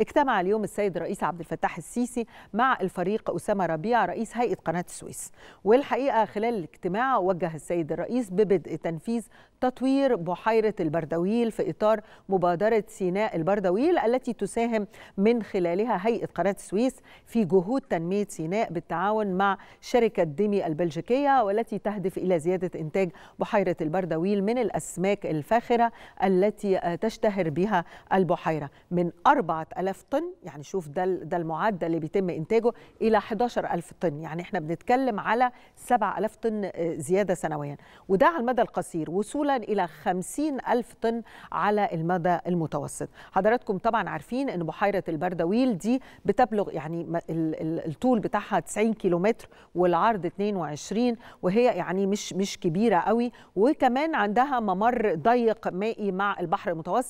اجتمع اليوم السيد الرئيس عبد الفتاح السيسي مع الفريق أسامة ربيع رئيس هيئة قناة السويس والحقيقة خلال الاجتماع وجه السيد الرئيس ببدء تنفيذ تطوير بحيرة البردويل في إطار مبادرة سيناء البردويل التي تساهم من خلالها هيئة قناة السويس في جهود تنمية سيناء بالتعاون مع شركة ديمي البلجيكية والتي تهدف إلى زيادة إنتاج بحيرة البردويل من الأسماك الفاخرة التي تشتهر بها البحيرة من أربعة آلاف طن يعني شوف ده ده المعدل اللي بيتم انتاجه الى 11000 طن يعني احنا بنتكلم على 7000 طن آه، زياده سنويا وده على المدى القصير وصولا الى 50000 طن على المدى المتوسط حضراتكم طبعا عارفين ان بحيره البردويل دي بتبلغ يعني الطول بتاعها 90 كيلومتر والعرض 22 وهي يعني مش مش كبيره قوي وكمان عندها ممر ضيق مائي مع البحر المتوسط